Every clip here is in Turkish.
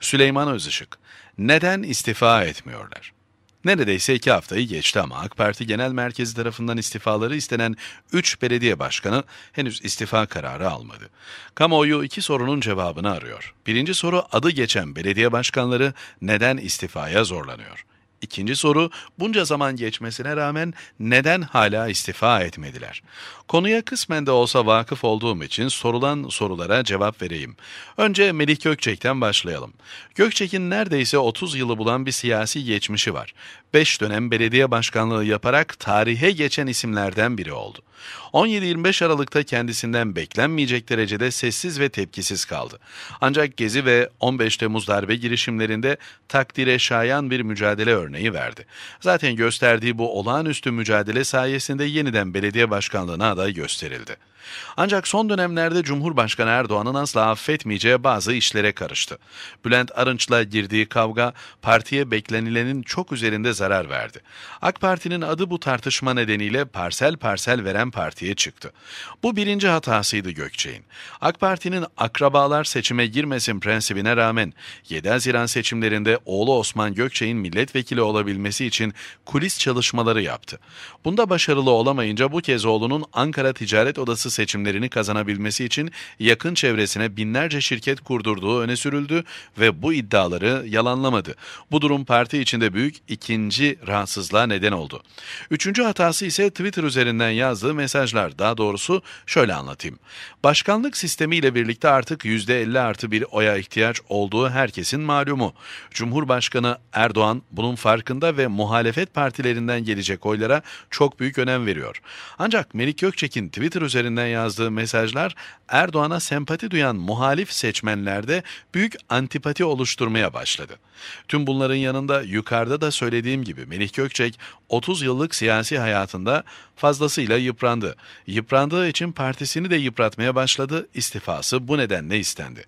Süleyman Özışık, neden istifa etmiyorlar? Neredeyse iki haftayı geçti ama AK Parti Genel Merkezi tarafından istifaları istenen 3 belediye başkanı henüz istifa kararı almadı. Kamuoyu iki sorunun cevabını arıyor. Birinci soru adı geçen belediye başkanları neden istifaya zorlanıyor? İkinci soru, bunca zaman geçmesine rağmen neden hala istifa etmediler? Konuya kısmen de olsa vakıf olduğum için sorulan sorulara cevap vereyim. Önce Melih Gökçek'ten başlayalım. Gökçek'in neredeyse 30 yılı bulan bir siyasi geçmişi var. 5 dönem belediye başkanlığı yaparak tarihe geçen isimlerden biri oldu. 17-25 Aralık'ta kendisinden beklenmeyecek derecede sessiz ve tepkisiz kaldı. Ancak Gezi ve 15 Temmuz darbe girişimlerinde takdire şayan bir mücadele örneği verdi. Zaten gösterdiği bu olağanüstü mücadele sayesinde yeniden belediye başkanlığına aday gösterildi. Ancak son dönemlerde Cumhurbaşkanı Erdoğan'ın asla affetmeyeceği bazı işlere karıştı. Bülent Arınç'la girdiği kavga partiye beklenilenin çok üzerinde zarar verdi. AK Parti'nin adı bu tartışma nedeniyle parsel parsel veren Parti'ye çıktı. Bu birinci hatasıydı Gökçe'nin. AK Parti'nin akrabalar seçime girmesin prensibine rağmen 7 Haziran seçimlerinde oğlu Osman Gökçe'nin milletvekili olabilmesi için kulis çalışmaları yaptı. Bunda başarılı olamayınca bu kez oğlunun Ankara Ticaret Odası seçimlerini kazanabilmesi için yakın çevresine binlerce şirket kurdurduğu öne sürüldü ve bu iddiaları yalanlamadı. Bu durum parti içinde büyük ikinci rahatsızlığa neden oldu. Üçüncü hatası ise Twitter üzerinden yazdığı mesajlar. Daha doğrusu şöyle anlatayım. Başkanlık sistemiyle birlikte artık %50 artı bir oya ihtiyaç olduğu herkesin malumu. Cumhurbaşkanı Erdoğan bunun farkında ve muhalefet partilerinden gelecek oylara çok büyük önem veriyor. Ancak Melik Gökçek'in Twitter üzerinden yazdığı mesajlar Erdoğan'a sempati duyan muhalif seçmenlerde büyük antipati oluşturmaya başladı. Tüm bunların yanında yukarıda da söylediğim gibi Melih Gökçek 30 yıllık siyasi hayatında fazlasıyla yıpranmıştı yıprandı. Yıprandığı için partisini de yıpratmaya başladı. İstifası bu nedenle istendi.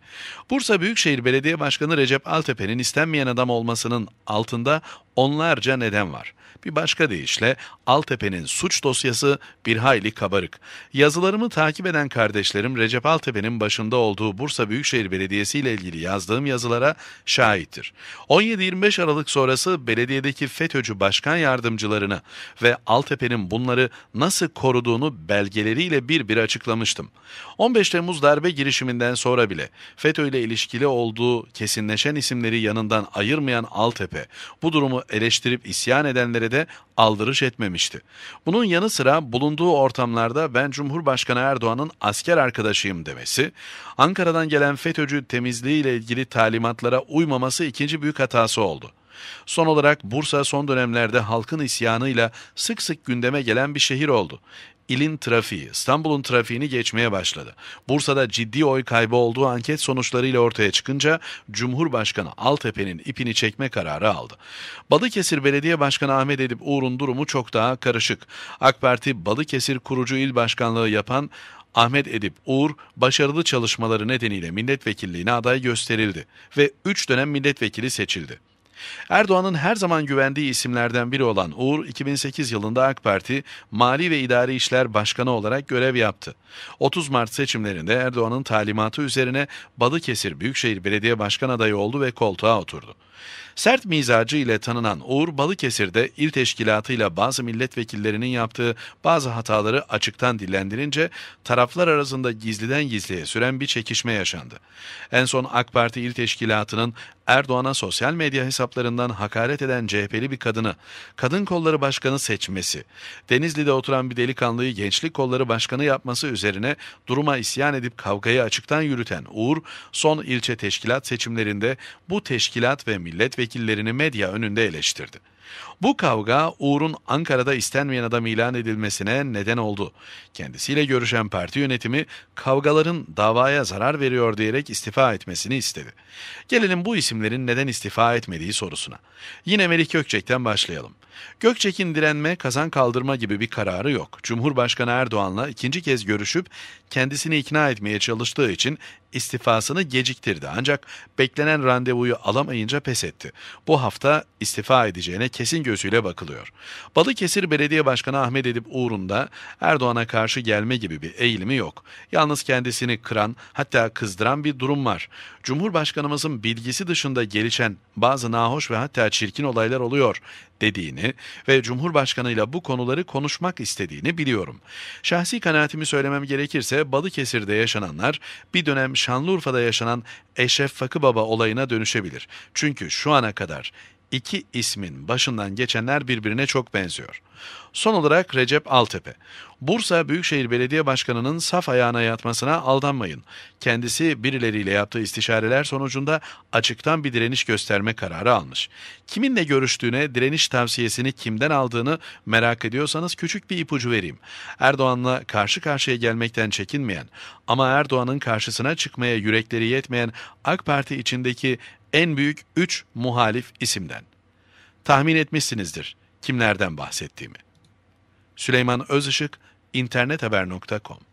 Bursa Büyükşehir Belediye Başkanı Recep Altepe'nin istenmeyen adam olmasının altında onlarca neden var. Bir başka deyişle Altepe'nin suç dosyası bir hayli kabarık. Yazılarımı takip eden kardeşlerim Recep Altepe'nin başında olduğu Bursa Büyükşehir Belediyesi ile ilgili yazdığım yazılara şahittir. 17-25 Aralık sonrası belediyedeki FETÖ'cü başkan yardımcılarını ve Altepe'nin bunları nasıl korudu koruduğunu belgeleriyle bir bir açıklamıştım. 15 Temmuz darbe girişiminden sonra bile FETÖ ile ilişkili olduğu kesinleşen isimleri yanından ayırmayan Altepe bu durumu eleştirip isyan edenlere de aldırış etmemişti. Bunun yanı sıra bulunduğu ortamlarda ben Cumhurbaşkanı Erdoğan'ın asker arkadaşıyım demesi, Ankara'dan gelen FETÖ'cü temizliği ile ilgili talimatlara uymaması ikinci büyük hatası oldu. Son olarak Bursa son dönemlerde halkın isyanıyla sık sık gündeme gelen bir şehir oldu. İlin trafiği, İstanbul'un trafiğini geçmeye başladı. Bursa'da ciddi oy kaybı olduğu anket sonuçlarıyla ortaya çıkınca Cumhurbaşkanı Altepe'nin ipini çekme kararı aldı. Balıkesir Belediye Başkanı Ahmet Edip Uğur'un durumu çok daha karışık. AK Parti Balıkesir kurucu il başkanlığı yapan Ahmet Edip Uğur başarılı çalışmaları nedeniyle milletvekilliğine aday gösterildi ve 3 dönem milletvekili seçildi. Erdoğan'ın her zaman güvendiği isimlerden biri olan Uğur 2008 yılında AK Parti Mali ve İdari İşler Başkanı olarak görev yaptı. 30 Mart seçimlerinde Erdoğan'ın talimatı üzerine Balıkesir Büyükşehir Belediye Başkan adayı oldu ve koltuğa oturdu. Sert mizacı ile tanınan Uğur Balıkesir'de il teşkilatıyla bazı milletvekillerinin yaptığı bazı hataları açıktan dillendirince taraflar arasında gizliden gizliye süren bir çekişme yaşandı. En son AK Parti il teşkilatının Erdoğan'a sosyal medya hesaplarında hesaplarından hakaret eden CHP'li bir kadını kadın kolları başkanı seçmesi, Denizli'de oturan bir delikanlıyı gençlik kolları başkanı yapması üzerine duruma isyan edip kavgayı açıktan yürüten Uğur, son ilçe teşkilat seçimlerinde bu teşkilat ve milletvekillerini medya önünde eleştirdi. Bu kavga Uğur'un Ankara'da istenmeyen adam ilan edilmesine neden oldu. Kendisiyle görüşen parti yönetimi kavgaların davaya zarar veriyor diyerek istifa etmesini istedi. Gelelim bu isimlerin neden istifa etmediği sorusuna. Yine Melih Gökçek'ten başlayalım. Gökçek'in direnme, kazan kaldırma gibi bir kararı yok. Cumhurbaşkanı Erdoğan'la ikinci kez görüşüp kendisini ikna etmeye çalıştığı için istifasını geciktirdi. Ancak beklenen randevuyu alamayınca pes etti. Bu hafta istifa edeceğine kesin gözüyle bakılıyor. Balıkesir Belediye Başkanı Ahmet Edip Uğur'un da Erdoğan'a karşı gelme gibi bir eğilimi yok. Yalnız kendisini kıran hatta kızdıran bir durum var. Cumhurbaşkanımızın bilgisi dışında gelişen bazı nahoş ve hatta çirkin olaylar oluyor dediğini ve Cumhurbaşkanıyla bu konuları konuşmak istediğini biliyorum. Şahsi kanaatimi söylemem gerekirse Balıkesir'de yaşananlar bir dönem Şanlıurfa'da yaşanan Eşref Fakıbaba olayına dönüşebilir. Çünkü şu ana kadar iki ismin başından geçenler birbirine çok benziyor. Son olarak Recep Altepe. Bursa Büyükşehir Belediye Başkanı'nın saf ayağına yatmasına aldanmayın. Kendisi birileriyle yaptığı istişareler sonucunda açıktan bir direniş gösterme kararı almış. Kiminle görüştüğüne, direniş tavsiyesini kimden aldığını merak ediyorsanız küçük bir ipucu vereyim. Erdoğan'la karşı karşıya gelmekten çekinmeyen ama Erdoğan'ın karşısına çıkmaya yürekleri yetmeyen AK Parti içindeki en büyük 3 muhalif isimden. Tahmin etmişsinizdir kimlerden bahsettiğimi. Süleyman Özışık, internethaber.com